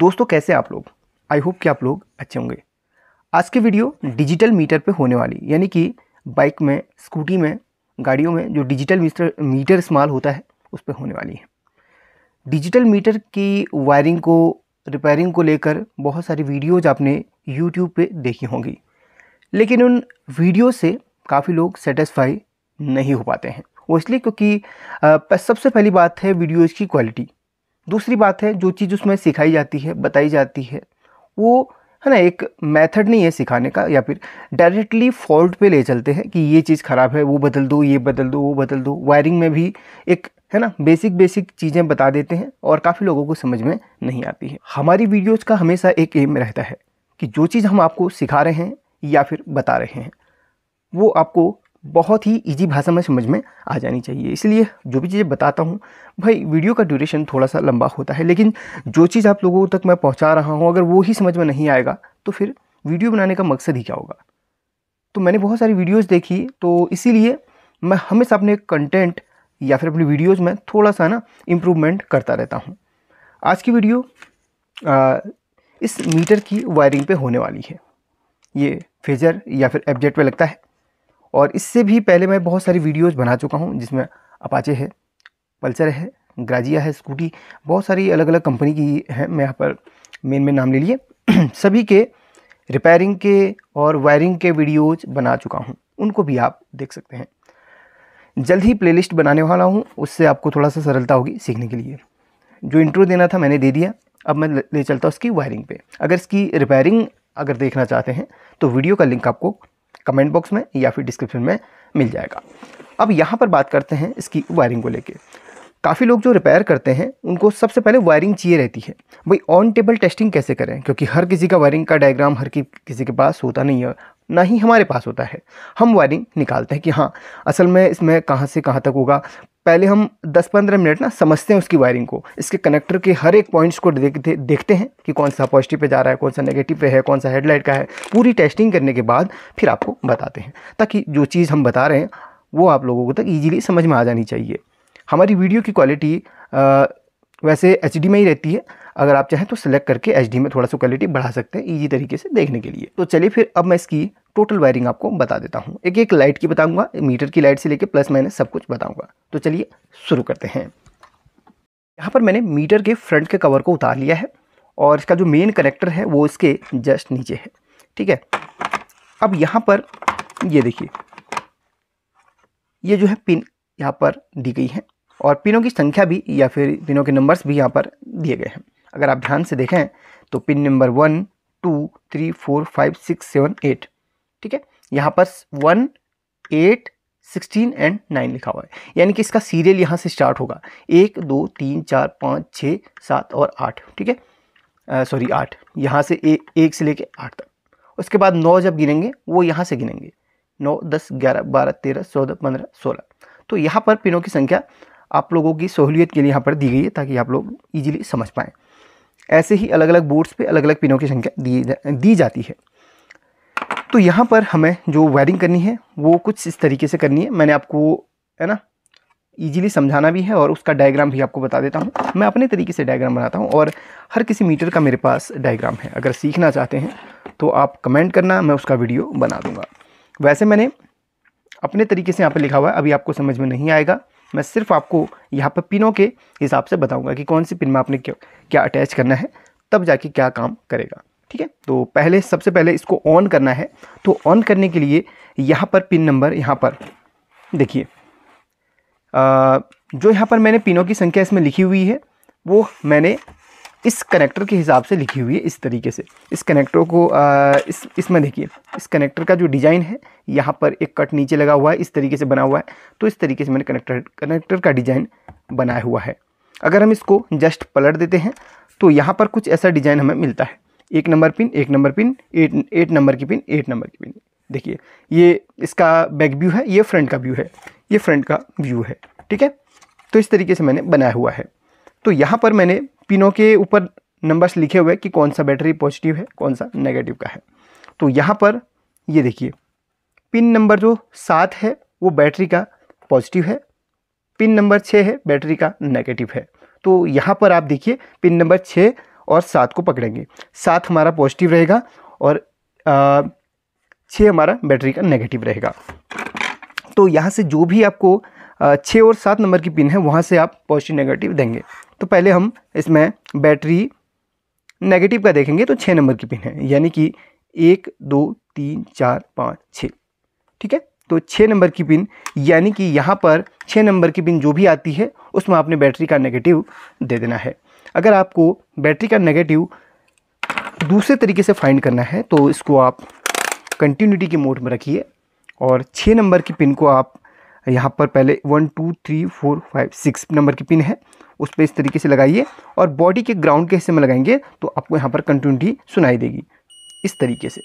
दोस्तों कैसे आप लोग आई होप कि आप लोग अच्छे होंगे आज की वीडियो डिजिटल मीटर पे होने वाली यानी कि बाइक में स्कूटी में गाड़ियों में जो डिजिटल मीटर मीटर इस्तेमाल होता है उस पर होने वाली है डिजिटल मीटर की वायरिंग को रिपेयरिंग को लेकर बहुत सारी वीडियोज़ आपने यूट्यूब पर देखी होंगी लेकिन उन वीडियो से काफ़ी लोग सेटिस्फाई नहीं हो पाते हैं वो इसलिए क्योंकि सबसे पहली बात है वीडियोज़ की क्वालिटी दूसरी बात है जो चीज़ उसमें सिखाई जाती है बताई जाती है वो है ना एक मेथड नहीं है सिखाने का या फिर डायरेक्टली फॉल्ट पे ले चलते हैं कि ये चीज़ ख़राब है वो बदल दो ये बदल दो वो बदल दो वायरिंग में भी एक है ना बेसिक बेसिक चीज़ें बता देते हैं और काफ़ी लोगों को समझ में नहीं आती है हमारी वीडियोज़ का हमेशा एक एम रहता है कि जो चीज़ हम आपको सिखा रहे हैं या फिर बता रहे हैं वो आपको बहुत ही इजी भाषा में समझ में आ जानी चाहिए इसलिए जो भी चीज़ें बताता हूँ भाई वीडियो का ड्यूरेशन थोड़ा सा लंबा होता है लेकिन जो चीज़ आप लोगों तक मैं पहुँचा रहा हूँ अगर वो ही समझ में नहीं आएगा तो फिर वीडियो बनाने का मकसद ही क्या होगा तो मैंने बहुत सारी वीडियोज़ देखी तो इसीलिए मैं हमेशा अपने कंटेंट या फिर अपनी वीडियोज़ में थोड़ा सा ना इम्प्रूवमेंट करता रहता हूँ आज की वीडियो आ, इस मीटर की वायरिंग पे होने वाली है ये फेजर या फिर एबजेट पे लगता है और इससे भी पहले मैं बहुत सारी वीडियोज़ बना चुका हूँ जिसमें अपाचे है पल्सर है ग्राजिया है स्कूटी बहुत सारी अलग अलग कंपनी की है मैं यहाँ पर मेन मेन नाम ले लिए सभी के रिपेयरिंग के और वायरिंग के वीडियोज बना चुका हूँ उनको भी आप देख सकते हैं जल्द ही प्लेलिस्ट बनाने वाला हूँ उससे आपको थोड़ा सा सरलता होगी सीखने के लिए जो इंट्रो देना था मैंने दे दिया अब मैं ले चलता हूँ उसकी वायरिंग पे अगर इसकी रिपेयरिंग अगर देखना चाहते हैं तो वीडियो का लिंक आपको कमेंट बॉक्स में या फिर डिस्क्रिप्शन में मिल जाएगा अब यहाँ पर बात करते हैं इसकी वायरिंग को लेकर काफ़ी लोग जो रिपेयर करते हैं उनको सबसे पहले वायरिंग चाहिए रहती है भाई ऑन टेबल टेस्टिंग कैसे करें क्योंकि हर किसी का वायरिंग का डायग्राम हर किसी के पास होता नहीं है ना ही हमारे पास होता है हम वायरिंग निकालते हैं कि हाँ असल में इसमें कहाँ से कहाँ तक होगा पहले हम 10-15 मिनट ना समझते हैं उसकी वायरिंग को इसके कनेक्टर के हर एक पॉइंट्स को देखते देखते हैं कि कौन सा पॉजिटिव पे जा रहा है कौन सा नेगेटिव पे है कौन सा हेडलाइट का है पूरी टेस्टिंग करने के बाद फिर आपको बताते हैं ताकि जो चीज़ हम बता रहे हैं वो आप लोगों को तक ईजिली समझ में आ जानी चाहिए हमारी वीडियो की क्वालिटी वैसे एच में ही रहती है अगर आप चाहें तो सेलेक्ट करके एच में थोड़ा सा क्वालिटी बढ़ा सकते हैं ईजी तरीके से देखने के लिए तो चलिए फिर अब मैं इसकी टोटल वायरिंग आपको बता देता हूँ एक एक लाइट की बताऊँगा मीटर की लाइट से लेकर प्लस माइनस सब कुछ बताऊँगा तो चलिए शुरू करते हैं यहाँ पर मैंने मीटर के फ्रंट के कवर को उतार लिया है और इसका जो मेन कनेक्टर है वो इसके जस्ट नीचे है ठीक है अब यहाँ पर ये देखिए ये जो है पिन यहाँ पर दी गई है और पिनों की संख्या भी या फिर पिनों के नंबर्स भी यहाँ पर दिए गए हैं अगर आप ध्यान से देखें तो pin number one two three four five six seven eight ठीक है यहाँ पर one eight sixteen and nine लिखा हुआ है यानी कि इसका सीरियल यहाँ से स्टार्ट होगा एक दो तीन चार पाँच छः सात और आठ ठीक है सॉरी आठ यहाँ से ए, एक से लेके आठ तक उसके बाद नौ जब गिनेंगे वो यहाँ से गिनेंगे नौ दस ग्यारह बारह तेरह चौदह पंद्रह सोलह तो यहाँ पर पिनों की संख्या आप लोगों की सहूलियत के लिए यहाँ पर दी गई है ताकि आप लोग ईजिली समझ पाएँ ऐसे ही अलग अलग बोर्ड्स पे अलग अलग पिनों की संख्या दी दी जाती है तो यहाँ पर हमें जो वायरिंग करनी है वो कुछ इस तरीके से करनी है मैंने आपको है ना ईजिली समझाना भी है और उसका डायग्राम भी आपको बता देता हूँ मैं अपने तरीके से डायग्राम बनाता हूँ और हर किसी मीटर का मेरे पास डायग्राम है अगर सीखना चाहते हैं तो आप कमेंट करना मैं उसका वीडियो बना दूँगा वैसे मैंने अपने तरीके से यहाँ पर लिखा हुआ है अभी आपको समझ में नहीं आएगा मैं सिर्फ आपको यहाँ पर पिनों के हिसाब से बताऊँगा कि कौन सी पिन में आपने क्या क्या अटैच करना है तब जाके क्या काम करेगा ठीक है तो पहले सबसे पहले इसको ऑन करना है तो ऑन करने के लिए यहाँ पर पिन नंबर यहाँ पर देखिए जो यहाँ पर मैंने पिनों की संख्या इसमें लिखी हुई है वो मैंने इस कनेक्टर के हिसाब से लिखी हुई है इस तरीके से इस कनेक्टर को आ, इस इसमें देखिए इस कनेक्टर का जो डिज़ाइन है यहाँ पर एक कट नीचे लगा हुआ है इस तरीके से बना हुआ है तो इस तरीके से मैंने कनेक्टर कनेक्टर का डिज़ाइन बनाया हुआ है अगर हम इसको जस्ट पलट देते हैं तो यहाँ पर कुछ ऐसा डिज़ाइन हमें मिलता है एक नंबर पिन एक number pin eight eight number की पिन एट नंबर की पिन देखिए ये इसका बैक व्यू है ये फ्रंट का व्यू है ये फ्रंट का व्यू है ठीक है तो इस तरीके से मैंने बनाया हुआ है तो यहाँ पर मैंने पिनों के ऊपर नंबर्स लिखे हुए कि कौन सा बैटरी पॉजिटिव है कौन सा नेगेटिव का है तो यहाँ पर ये देखिए पिन नंबर जो सात है वो बैटरी का पॉजिटिव है पिन नंबर छः है बैटरी का नेगेटिव है तो यहाँ पर आप देखिए पिन नंबर छः और सात को पकड़ेंगे सात हमारा पॉजिटिव रहेगा और छः हमारा बैटरी का नेगेटिव रहेगा तो यहाँ से जो भी आपको छः और सात नंबर की पिन है वहाँ से आप पॉजिटिव नेगेटिव देंगे तो पहले हम इसमें बैटरी नेगेटिव का देखेंगे तो छः नंबर की पिन है यानी कि एक दो तीन चार पाँच छः ठीक है तो छः नंबर की पिन यानी कि यहाँ पर छः नंबर की पिन जो भी आती है उसमें आपने बैटरी का नेगेटिव दे देना है अगर आपको बैटरी का नेगेटिव दूसरे तरीके से फाइंड करना है तो इसको आप कंटिन्यूटी के मोड में रखिए और छः नंबर की पिन को आप यहाँ पर पहले one two three four five six number की पिन है उस पर इस तरीके से लगाइए और बॉडी के ग्राउंड के हिस्से में लगाएंगे तो आपको यहाँ पर कंटिन्यूटी सुनाई देगी इस तरीके से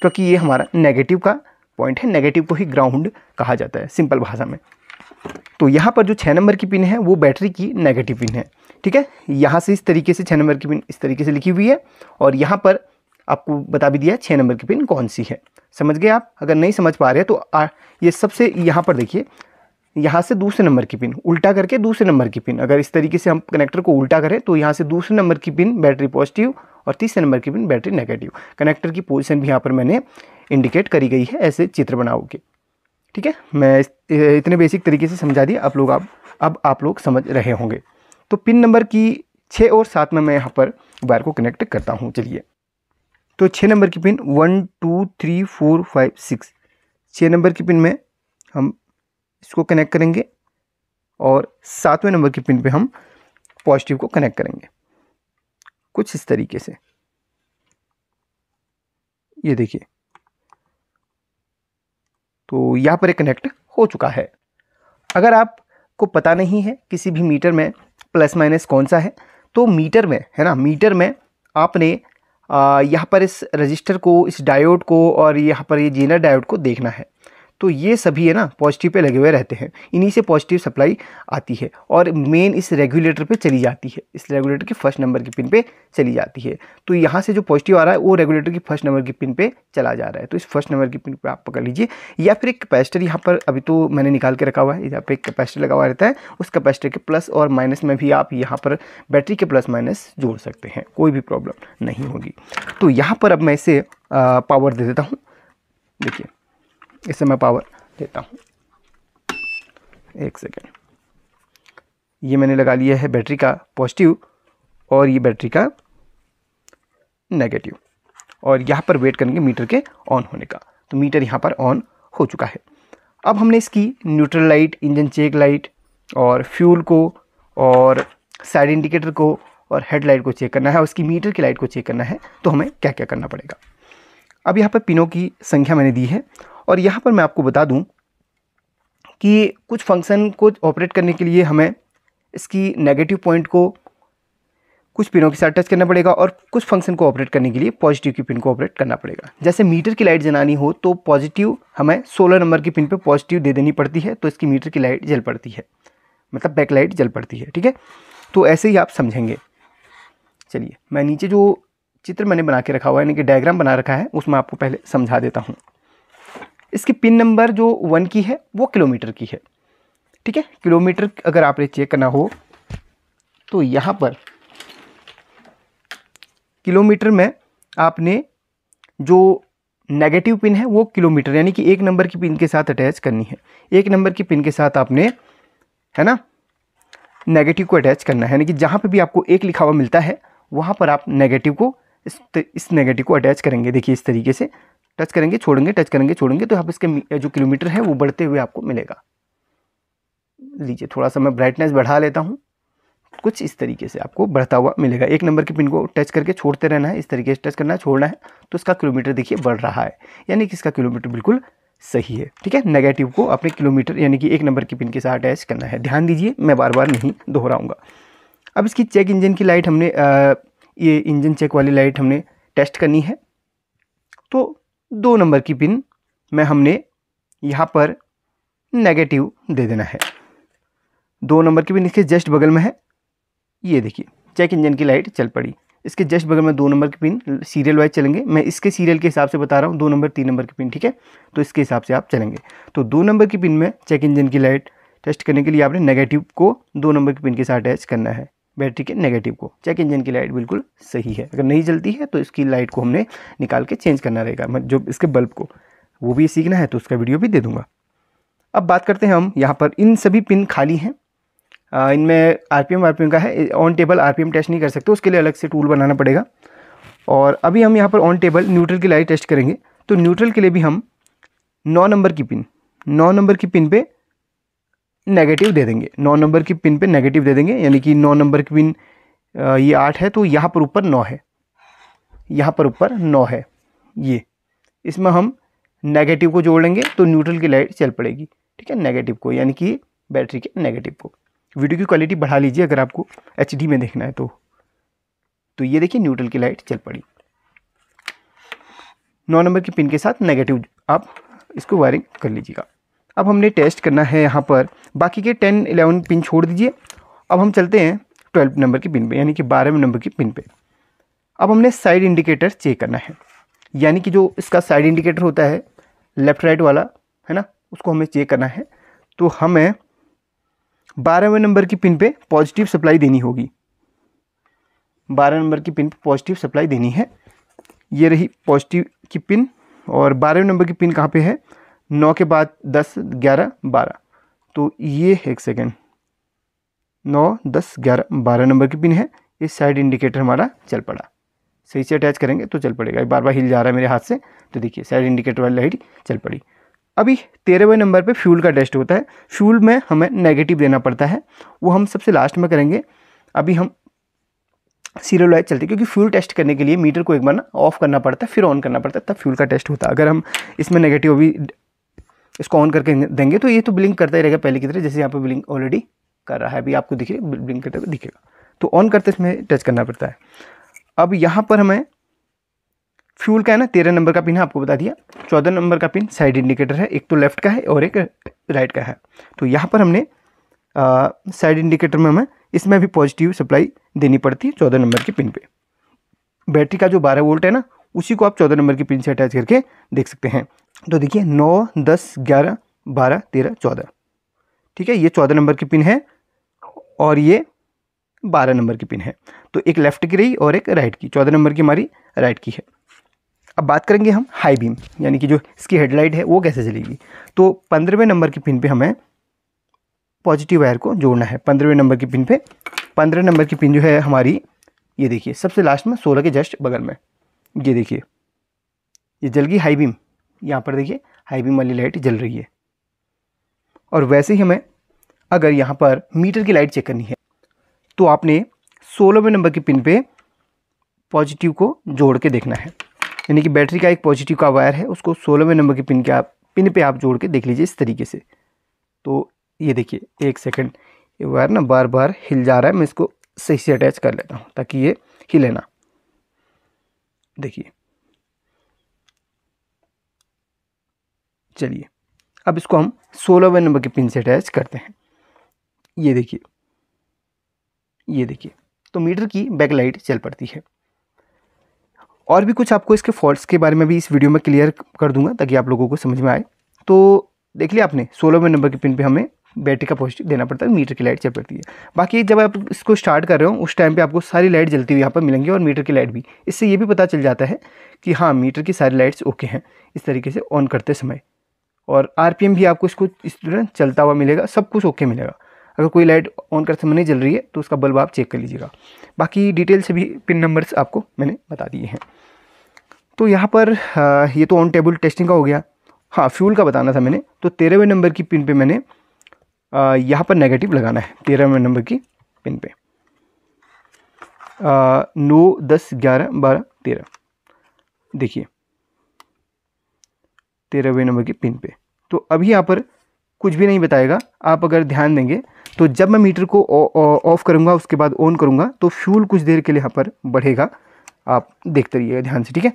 क्योंकि ये हमारा नेगेटिव का पॉइंट है नेगेटिव को ही ग्राउंड कहा जाता है सिंपल भाषा में तो यहाँ पर जो छः नंबर की पिन है वो बैटरी की नेगेटिव पिन है ठीक है यहाँ से इस तरीके से छः नंबर की पिन इस तरीके से लिखी हुई है और यहाँ पर आपको बता भी दिया है छः नंबर की पिन कौन सी है समझ गए आप अगर नहीं समझ पा रहे तो आ, ये सबसे यहाँ पर देखिए यहाँ से दूसरे नंबर की पिन उल्टा करके दूसरे नंबर की पिन अगर इस तरीके से हम कनेक्टर को उल्टा करें तो यहाँ से दूसरे नंबर की पिन बैटरी पॉजिटिव और तीसरे नंबर की पिन बैटरी नेगेटिव कनेक्टर की पोजिशन भी यहाँ पर मैंने इंडिकेट करी गई है ऐसे चित्र बनाओगे ठीक है मैं इतने बेसिक तरीके से समझा दिया आप लोग आप अब आप लोग समझ रहे होंगे तो पिन नंबर की छः और सात में मैं यहाँ पर वायर को कनेक्ट करता हूँ चलिए तो छः नंबर की pin one two three four five six छः नंबर की पिन में हम इसको कनेक्ट करेंगे और सातवें नंबर की पिन पे हम पॉजिटिव को कनेक्ट करेंगे कुछ इस तरीके से ये देखिए तो यहाँ पर कनेक्ट हो चुका है अगर आपको पता नहीं है किसी भी मीटर में प्लस माइनस कौन सा है तो मीटर में है ना मीटर में आपने यहाँ पर इस रजिस्टर को इस डायोड को और यहाँ पर ये यह जीनर डायोड को देखना है तो ये सभी है ना पॉजिटिव पे लगे हुए रहते हैं इन्हीं से पॉजिटिव सप्लाई आती है और मेन इस रेगुलेटर पे चली जाती है इस रेगुलेटर की फर्स्ट नंबर की पिन पे चली जाती है तो यहाँ से जो पॉजिटिव आ रहा है वो रेगुलेटर की फर्स्ट नंबर की पिन पे चला जा रहा है तो इस फर्स्ट नंबर की पिन पर आप पकड़ लीजिए या फिर एक कैपेसिटर यहाँ पर अभी तो मैंने निकाल के रखा हुआ है यहाँ पर एक कैपेसिटर लगा हुआ रहता है उस कैपेसिटर के प्लस और माइनस में भी आप यहाँ पर बैटरी के प्लस माइनस जोड़ सकते हैं कोई भी प्रॉब्लम नहीं होगी तो यहाँ पर अब मैं इसे पावर दे देता हूँ देखिए इसे मैं पावर देता हूँ एक सेकेंड ये मैंने लगा लिया है बैटरी का पॉजिटिव और ये बैटरी का नेगेटिव और यहाँ पर वेट करेंगे मीटर के ऑन होने का तो मीटर यहाँ पर ऑन हो चुका है अब हमने इसकी neutral light engine check light और फ्यूल को और साइड इंडिकेटर को और हेड लाइट को चेक करना है और उसकी मीटर की लाइट को चेक करना है तो हमें क्या क्या करना पड़ेगा अब यहाँ पर पिनों की संख्या मैंने दी है और यहाँ पर मैं आपको बता दूँ कि कुछ फंक्शन को ऑपरेट करने के लिए हमें इसकी नेगेटिव पॉइंट को कुछ पिनों के साथ टच करना पड़ेगा और कुछ फंक्शन को ऑपरेट करने के लिए पॉजिटिव की पिन को ऑपरेट करना पड़ेगा जैसे मीटर की लाइट जलानी हो तो पॉजिटिव हमें सोलह नंबर की पिन पर पॉजिटिव दे देनी पड़ती है तो इसकी मीटर की लाइट जल पड़ती है मतलब बैक लाइट जल पड़ती है ठीक है तो ऐसे ही आप समझेंगे चलिए मैं नीचे जो चित्र मैंने बना के रखा हुआ है यानी कि डायग्राम बना रखा है उसमें आपको पहले समझा देता हूँ इसकी पिन नंबर जो वन की है वो किलोमीटर की है ठीक है किलोमीटर अगर आपने चेक करना हो तो यहाँ पर किलोमीटर में आपने जो नेगेटिव पिन है वो किलोमीटर यानी कि एक नंबर की पिन के साथ अटैच करनी है एक नंबर की पिन के साथ आपने है ना नेगेटिव को अटैच करना है यानी कि जहाँ पे भी आपको एक लिखा हुआ मिलता है वहाँ पर आप नेगेटिव को इस, इस नेगेटिव को अटैच करेंगे देखिए इस तरीके से टच करेंगे छोड़ेंगे टच करेंगे छोड़ेंगे तो यहाँ पर इसके जो किलोमीटर है वो बढ़ते हुए आपको मिलेगा लीजिए थोड़ा सा मैं ब्राइटनेस बढ़ा लेता हूँ कुछ इस तरीके से आपको बढ़ता हुआ मिलेगा एक नंबर के पिन को टच करके छोड़ते रहना है इस तरीके से टच करना है छोड़ना है तो इसका किलोमीटर देखिए बढ़ रहा है यानी कि इसका किलोमीटर बिल्कुल सही है ठीक है नेगेटिव को अपने किलोमीटर यानी कि एक नंबर के पिन के साथ अटैच करना है ध्यान दीजिए मैं बार बार नहीं दोहराऊंगा अब इसकी चेक इंजन की लाइट हमने आ, ये इंजन चेक वाली लाइट हमने टेस्ट करनी है तो दो नंबर की पिन में हमने यहाँ पर नेगेटिव दे देना है दो नंबर की पिन इसके जस्ट बगल में है ये देखिए चेक इंजन की लाइट चल पड़ी इसके जस्ट बगल में दो नंबर की पिन सीरियल वाइज चलेंगे मैं इसके सीरियल के हिसाब से बता रहा हूँ दो नंबर तीन नंबर की पिन ठीक है तो इसके हिसाब से आप चलेंगे तो दो नंबर की पिन में चेक इंजन की लाइट टेस्ट करने के लिए आपने नेगेटिव को दो नंबर की पिन के साथ अटैच करना है बैटरी के नेगेटिव को चेक इंजन की लाइट बिल्कुल सही है अगर नहीं जलती है तो इसकी लाइट को हमने निकाल के चेंज करना रहेगा जो इसके बल्ब को वो भी सीखना है तो उसका वीडियो भी दे दूँगा अब बात करते हैं हम यहाँ पर इन सभी पिन खाली हैं इनमें पी एम का है ऑन टेबल एम टेस्ट नहीं कर सकते उसके लिए अलग से टूल बनाना पड़ेगा और अभी हम यहाँ पर ऑन टेबल न्यूट्रल की लाइट टेस्ट करेंगे तो न्यूट्रल के लिए भी हम नौ नंबर की पिन नौ नंबर की पिन पे नेगेटिव दे देंगे नौ नंबर की पिन पे नेगेटिव दे देंगे यानी कि नौ नंबर की पिन ये आठ है तो यहाँ पर ऊपर नौ है यहाँ पर ऊपर नौ है ये इसमें हम नेगेटिव को जोड़ लेंगे तो न्यूट्रल की लाइट चल पड़ेगी ठीक है नेगेटिव को यानी कि बैटरी के नेगेटिव को वीडियो की क्वालिटी बढ़ा लीजिए अगर आपको एच में देखना है तो तो ये देखिए न्यूट्रल की लाइट चल पड़ी नौ नंबर की पिन के साथ नेगेटिव आप इसको वायरिंग कर लीजिएगा अब हमने टेस्ट करना है यहाँ पर बाकी के टेन एलेवन पिन छोड़ दीजिए अब हम चलते हैं ट्वेल्व नंबर की पिन पे यानी कि बारहवें नंबर की पिन पे अब हमने साइड इंडिकेटर चेक करना है यानी कि जो इसका साइड इंडिकेटर होता है लेफ्ट राइट वाला है ना उसको हमें चेक करना है तो हमें बारहवें नंबर की पिन पे पॉजिटिव सप्लाई देनी होगी बारह नंबर की पिन पे पॉजिटिव सप्लाई देनी है ये रही पॉजिटिव की पिन और बारहवें नंबर की पिन कहाँ पे है नौ के बाद दस ग्यारह बारह तो ये एक सेकेंड नौ दस ग्यारह बारह नंबर की पिन है ये साइड इंडिकेटर हमारा चल पड़ा सही से अटैच करेंगे तो चल पड़ेगा बार बार हिल जा रहा है मेरे हाथ से तो देखिए साइड इंडिकेटर वाली लाइट चल पड़ी अभी तेरहवें नंबर पे फ्यूल का टेस्ट होता है फ्यूल में हमें नेगेटिव देना पड़ता है वो हम सबसे लास्ट में करेंगे अभी हम सीरियल लाइट चलती है क्योंकि फ्यूल टेस्ट करने के लिए मीटर को एक बार ना ऑफ करना पड़ता है फिर ऑन करना पड़ता है तब फ्यूल का टेस्ट होता है अगर हम इसमें नेगेटिव अभी इसको ऑन करके देंगे तो ये तो ब्लिंक करता ही रहेगा पहले की तरह जैसे यहाँ पर ब्लिंक ऑलरेडी कर रहा है अभी आपको दिखे ब्लिंक करते हुए दिखेगा तो ऑन करते इसमें टच करना पड़ता है अब यहाँ पर हमें फ्यूल का है ना तेरह नंबर का पिन है आपको बता दिया चौदह नंबर का पिन साइड इंडिकेटर है एक तो लेफ्ट का है और एक राइट का है तो यहाँ पर हमने साइड इंडिकेटर में हमें इसमें भी पॉजिटिव सप्लाई देनी पड़ती है चौदह नंबर के पिन पे बैटरी का जो बारह वोल्ट है ना उसी को आप चौदह नंबर की पिन से अटैच करके देख सकते हैं तो देखिए नौ दस ग्यारह बारह तेरह चौदह ठीक है ये चौदह नंबर की पिन है और ये बारह नंबर की पिन है तो एक लेफ्ट की रही और एक राइट की चौदह नंबर की हमारी राइट की है अब बात करेंगे हम हाई बीम यानी कि जो इसकी हेडलाइट है वो कैसे चलेगी तो पंद्रहवें नंबर की पिन पे हमें पॉजिटिव वायर को जोड़ना है पंद्रहवें नंबर की पिन पे पंद्रह नंबर की पिन जो है हमारी ये देखिए सबसे लास्ट में सोलह के जस्ट बगल में ये देखिए ये जल गई हाई बीम यहाँ पर देखिए हाई बीम वाली लाइट जल रही है और वैसे ही हमें अगर यहाँ पर मीटर की लाइट चेक करनी है तो आपने सोलहवें नंबर के पिन पे पॉजिटिव को जोड़ के देखना है यानी कि बैटरी का एक पॉजिटिव का वायर है उसको सोलहवें नंबर के पिन के आप पिन पे आप जोड़ के देख लीजिए इस तरीके से तो ये देखिए एक सेकंड ये वायर ना बार बार हिल जा रहा है मैं इसको सही से अटैच कर लेता हूँ ताकि ये हिले ना देखिए चलिए अब इसको हम सोलहवें नंबर के पिन से अटैच करते हैं ये देखिए ये देखिए तो मीटर की बैकलाइट चल पड़ती है और भी कुछ आपको इसके फॉल्ट्स के बारे में भी इस वीडियो में क्लियर कर दूंगा ताकि आप लोगों को समझ में आए तो देख लिया आपने सोलहवें नंबर के पिन पे हमें बैटरी का पॉजिटिव देना पड़ता है मीटर की लाइट चेक करती है बाकी जब आप इसको स्टार्ट कर रहे हो उस टाइम पे आपको सारी लाइट जलती हुई यहाँ पर मिलेंगी और मीटर की लाइट भी इससे ये भी पता चल जाता है कि हाँ मीटर की सारी लाइट्स ओके हैं इस तरीके से ऑन करते समय और आर भी आपको इसको इस तरह चलता हुआ मिलेगा सब कुछ ओके मिलेगा अगर कोई लाइट ऑन करते समय नहीं जल रही है तो उसका बल्ब आप चेक कर लीजिएगा बाकी डिटेल से भी पिन नंबर्स आपको मैंने बता दिए हैं तो यहाँ पर ये तो ऑन टेबल टेस्टिंग का हो गया हाँ फ्यूल का बताना था मैंने तो तेरहवें नंबर की पिन पे मैंने यहाँ पर नेगेटिव लगाना है तेरहवें नंबर की पिन पे नौ दस ग्यारह बारह तेरह देखिए तेरहवें नंबर की पिन पे तो अभी यहाँ पर कुछ भी नहीं बताएगा आप अगर ध्यान देंगे तो जब मैं मीटर को ऑफ करूँगा उसके बाद ऑन करूँगा तो फ्यूल कुछ देर के लिए यहाँ पर बढ़ेगा आप देखते रहिएगा ध्यान से ठीक है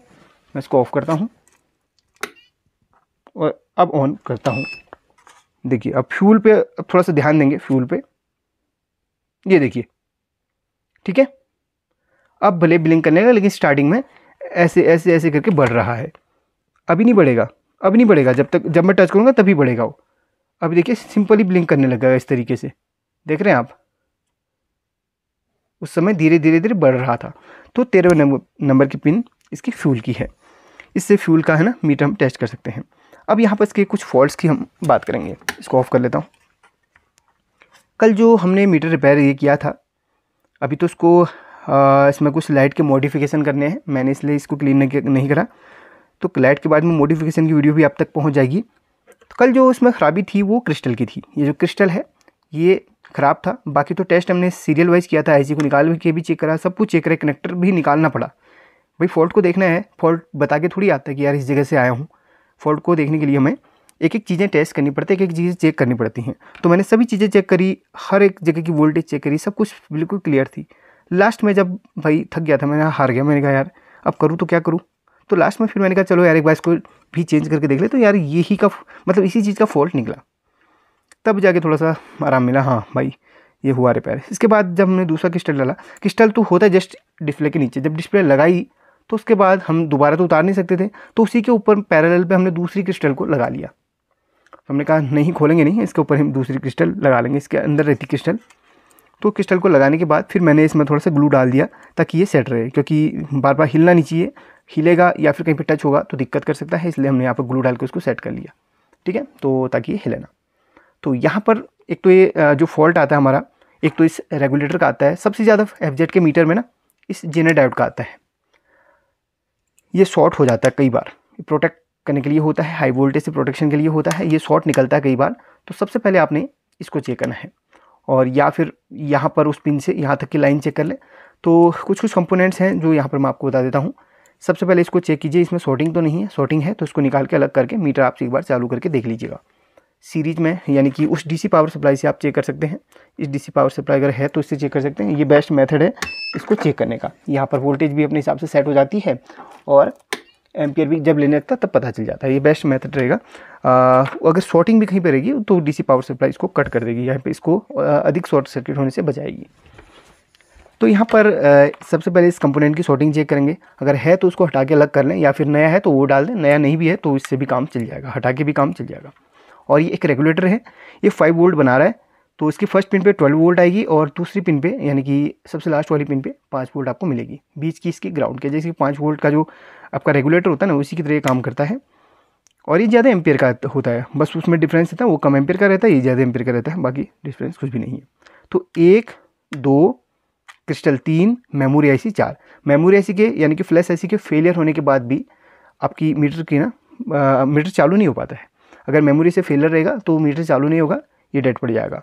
मैं इसको ऑफ़ करता हूँ और अब ऑन करता हूँ देखिए अब फ्यूल पे अब थोड़ा सा ध्यान देंगे फ्यूल पे ये देखिए ठीक है अब भले ब्लिंक करने का लेकिन स्टार्टिंग में ऐसे ऐसे ऐसे करके बढ़ रहा है अभी नहीं बढ़ेगा अभी नहीं बढ़ेगा जब तक जब मैं टच करूँगा तभी बढ़ेगा वो अभी देखिए सिंपली ब्लिंक करने लगा इस तरीके से देख रहे हैं आप उस समय धीरे धीरे धीरे बढ़ रहा था तो तेरहवें नंबर की पिन इसकी फ्यूल की है इससे फ्यूल का है ना मीटर हम टेस्ट कर सकते हैं अब यहाँ पर इसके कुछ फॉल्ट्स की हम बात करेंगे इसको ऑफ़ कर लेता हूँ कल जो हमने मीटर रिपेयर ये किया था अभी तो इसको आ, इसमें कुछ लाइट के मॉडिफिकेशन करने हैं मैंने इसलिए इसको क्लीन नहीं करा तो लाइट के बाद में मॉडिफिकेशन की वीडियो भी आप तक पहुँच जाएगी तो कल जो इसमें ख़राबी थी वो क्रिस्टल की थी ये जो क्रिस्टल है ये ख़राब था बाकी तो टेस्ट हमने सीरियल वाइज किया था आईसी को निकाल के भी चेक करा सब कुछ चेक करा कनेक्टर भी निकालना पड़ा भाई फॉल्ट को देखना है फॉल्ट बता के थोड़ी आता है कि यार इस जगह से आया हूँ फॉल्ट को देखने के लिए हमें एक एक चीज़ें टेस्ट करनी पड़ती है एक एक चीज़ें चेक करनी पड़ती हैं तो मैंने सभी चीज़ें चेक करी हर एक जगह की वोल्टेज चेक करी सब कुछ बिल्कुल क्लियर थी लास्ट में जब भाई थक गया था मैंने हार गया मैंने कहा यार अब करूँ तो क्या करूँ तो लास्ट में फिर मैंने कहा चलो यार एक बार इसको भी चेंज करके देख ले तो यार यही का मतलब इसी चीज़ का फॉल्ट निकला तब जाके थोड़ा सा आराम मिला हाँ भाई ये हुआ रिपेयर इसके बाद जब हमने दूसरा क्रिस्टल डाला क्रिस्टल तो होता है जस्ट डिस्प्ले के नीचे जब डिस्प्ले लगाई तो उसके बाद हम दोबारा तो उतार नहीं सकते थे तो उसी के ऊपर पैरेलल पे हमने दूसरी क्रिस्टल को लगा लिया हमने कहा नहीं खोलेंगे नहीं इसके ऊपर हम दूसरी क्रिस्टल लगा लेंगे इसके अंदर रहती क्रिस्टल तो क्रिस्टल को लगाने के बाद फिर मैंने इसमें थोड़ा सा ग्लू डाल दिया ताकि ये सेट रहे क्योंकि बार बार हिलना नहीं चाहिए हिलेगा या फिर कहीं पर टच होगा तो दिक्कत कर सकता है इसलिए हमने यहाँ पर ग्लू डाल के उसको सेट कर लिया ठीक है तो ताकि हिले ना तो यहाँ पर एक तो ये जो फॉल्ट आता है हमारा एक तो इस रेगुलेटर का आता है सबसे ज़्यादा एफ के मीटर में ना इस जेनर डाइट का आता है ये शॉर्ट हो जाता है कई बार प्रोटेक्ट करने के लिए होता है हाई वोल्टेज से प्रोटेक्शन के लिए होता है ये शॉर्ट निकलता है कई बार तो सबसे पहले आपने इसको चेक करना है और या फिर यहाँ पर उस पिन से यहाँ तक की लाइन चेक कर लें तो कुछ कुछ कंपोनेंट्स हैं जो यहाँ पर मैं आपको बता देता हूँ सबसे पहले इसको चेक कीजिए इसमें शॉर्टिंग तो नहीं है शॉर्टिंग है तो इसको निकाल के अलग करके मीटर आप एक बार चालू करके देख लीजिएगा सीरीज में यानी कि उस डीसी पावर सप्लाई से आप चेक कर सकते हैं इस डीसी पावर सप्लाई अगर है तो इससे चेक कर सकते हैं ये बेस्ट मेथड है इसको चेक करने का यहाँ पर वोल्टेज भी अपने हिसाब से सेट हो जाती है और एम्पियर भी जब लेने लगता है तब पता चल जाता है ये बेस्ट मेथड रहेगा अगर शॉर्टिंग भी कहीं पर रहेगी तो डी पावर सप्लाई इसको कट कर देगी यहाँ पर इसको अधिक शॉर्ट सर्किट होने से बचाएगी तो यहाँ पर सबसे पहले इस कंपोनेंट की शॉर्टिंग चेक करेंगे अगर है तो उसको हटा के अलग कर लें या फिर नया है तो वो डाल दें नया नहीं भी है तो इससे भी काम चल जाएगा हटा के भी काम चल जाएगा और ये एक रेगुलेटर है ये फाइव वोल्ट बना रहा है तो इसकी फर्स्ट पिन पे ट्वेल्व वोल्ट आएगी और दूसरी पिन पे यानी कि सबसे लास्ट वाली पिन पे पाँच वोल्ट आपको मिलेगी बीच की इसकी ग्राउंड के जैसे कि पाँच वोल्ट का जो आपका रेगुलेटर होता है ना उसी की तरह काम करता है और ये ज़्यादा एम्पेयर का होता है बस उसमें डिफरेंस रहता है वो कम एम्पेयर का रहता है ये ज़्यादा एम्पेयर का रहता है बाकी डिफरेंस कुछ भी नहीं है तो एक दो क्रिस्टल तीन मेमोरी आई चार मेमोरी आई के यानी कि फ्लैश आई के फेलियर होने के बाद भी आपकी मीटर की ना मीटर चालू नहीं हो पाता है अगर मेमोरी से फेलर रहेगा तो मीटर चालू नहीं होगा ये डेड पड़ जाएगा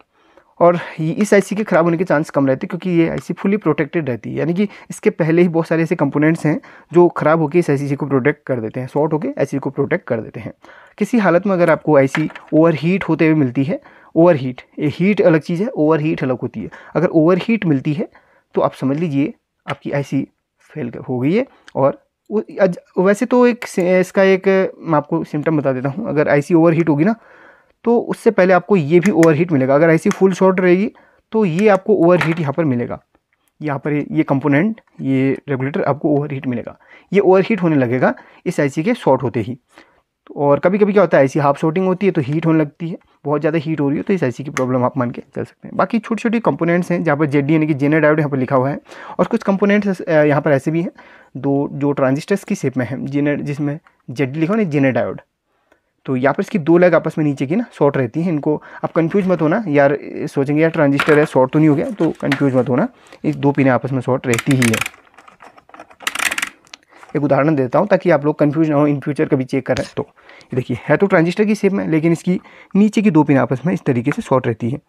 और इस आईसी के ख़राब होने के चांस कम रहते हैं क्योंकि ये आईसी फुली प्रोटेक्टेड रहती है यानी कि इसके पहले ही बहुत सारे ऐसे कंपोनेंट्स हैं जो ख़राब होकर इस आईसी को प्रोटेक्ट कर देते हैं शॉर्ट होकर आईसी को प्रोटेक्ट कर देते हैं किसी हालत में अगर आपको आईसी ओवरहीट होते हुए मिलती है ओवरहीट हीट अलग चीज़ है ओवरहीट अलग होती है अगर ओवरहीट मिलती है तो आप समझ लीजिए आपकी सी फेल हो गई है और वैसे तो एक इसका एक मैं आपको सिम्टम बता देता हूँ अगर आईसी ओवरहीट होगी ना तो उससे पहले आपको ये भी ओवरहीट मिलेगा अगर आईसी फुल शॉर्ट रहेगी तो ये आपको ओवरहीट यहाँ पर मिलेगा यहाँ पर ये कंपोनेंट ये रेगुलेटर आपको ओवरहीट मिलेगा ये ओवरहीट होने लगेगा इस आईसी के शॉर्ट होते ही और कभी कभी क्या होता है ऐसी हाफ शॉटिंग होती है तो हीट होने लगती है बहुत ज़्यादा हीट हो रही हो तो इस ऐसी की प्रॉब्लम आप मान के चल सकते हैं बाकी छोटी छोटी कंपोनेंट्स हैं जहाँ पर जेड यानी कि जेनर डायोड यहाँ पर लिखा हुआ है और कुछ कंपोनेंट्स यहाँ पर ऐसे भी हैं दो जो ट्रांजिस्टर्स की शेप में है जेनर जिसमें जेड लिखा हो ना जेनर डायोड तो यहाँ पर इसकी दो लेग आपस में नीचे की ना शॉर्ट रहती है इनको आप कन्फ्यूज मत होना यार सोचेंगे यार ट्रांजिस्टर है शॉर्ट तो नहीं हो गया तो कन्फ्यूज मत होना इस दो पिने आपस में शॉर्ट रहती ही है एक उदाहरण देता हूँ ताकि आप लोग कन्फ्यूज ना हो इन फ्यूचर कभी चेक करें तो देखिए है तो ट्रांजिस्टर की सेप में लेकिन इसकी नीचे की दो पिन आपस में इस तरीके से शॉर्ट रहती है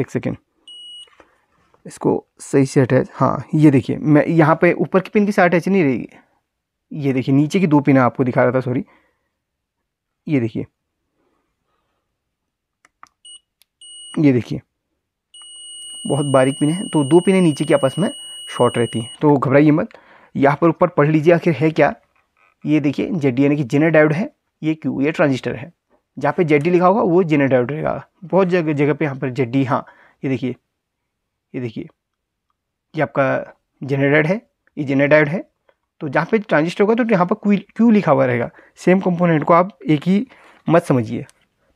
एक सेकेंड इसको सही से अटैच हाँ ये देखिए मैं यहाँ पे ऊपर की पिन की साथ अटैच नहीं रहेगी ये देखिए नीचे की दो पिन आपको दिखा रहा था सॉरी ये देखिए ये देखिए बहुत बारीक पिन है तो दो पिने नीचे की आपस में शॉर्ट रहती हैं तो घबराइए मत यहाँ पर ऊपर पढ़ लीजिए आखिर है क्या ये देखिए जेड डी यानी कि जेनर डायोड है ये क्यू ये ट्रांजिस्टर है जहाँ पे जेड लिखा होगा वो जेनर डायोड रहेगा बहुत जगह जगह पे यहाँ पर जेड डी हाँ ये देखिए ये देखिए ये आपका डाइड है ये जेनरेटेड है तो जहाँ पे ट्रांजिस्टर होगा तो यहाँ पर क्यू क्यू लिखा हुआ रहेगा सेम कंपोनेंट को आप एक ही मत समझिए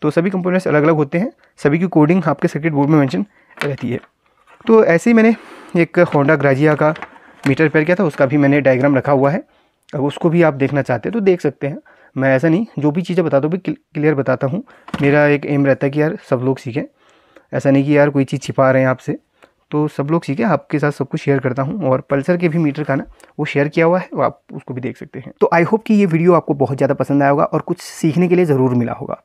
तो सभी कंपोनेंट्स अलग अलग होते हैं सभी की कोडिंग आपके सर्किट बोर्ड में मैंशन रहती है तो ऐसे ही मैंने एक होंडा ग्राजिया का मीटर पेयर किया था उसका भी मैंने डायग्राम रखा हुआ है अगर उसको भी आप देखना चाहते हैं तो देख सकते हैं मैं ऐसा नहीं जो भी चीज़ें बताता हूँ भी क्लियर बताता हूँ मेरा एक एम रहता है कि यार सब लोग सीखें ऐसा नहीं कि यार कोई चीज़ छिपा रहे हैं आपसे तो सब लोग सीखें आपके साथ सब कुछ शेयर करता हूँ और पल्सर के भी मीटर का ना वो शेयर किया हुआ है वो आप उसको भी देख सकते हैं तो आई होप कि ये वीडियो आपको बहुत ज़्यादा पसंद आया होगा और कुछ सीखने के लिए ज़रूर मिला होगा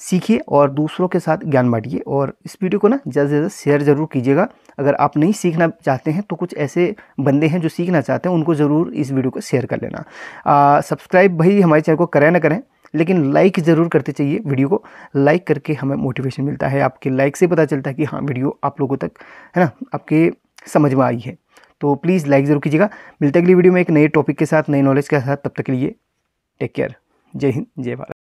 सीखिए और दूसरों के साथ ज्ञान बांटिए और इस वीडियो को ना ज़्यादा से ज़्यादा शेयर ज़रूर कीजिएगा अगर आप नहीं सीखना चाहते हैं तो कुछ ऐसे बंदे हैं जो सीखना चाहते हैं उनको ज़रूर इस वीडियो को शेयर कर लेना सब्सक्राइब भाई हमारे चैनल को करें ना करें लेकिन लाइक ज़रूर करते चाहिए वीडियो को लाइक करके हमें मोटिवेशन मिलता है आपके लाइक से पता चलता है कि हाँ वीडियो आप लोगों तक है ना आपके समझ में आई है तो प्लीज़ लाइक ज़रूर कीजिएगा मिलते अगली वीडियो में एक नए टॉपिक के साथ नए नॉलेज के साथ तब तक के लिए टेक केयर जय हिंद जय भारत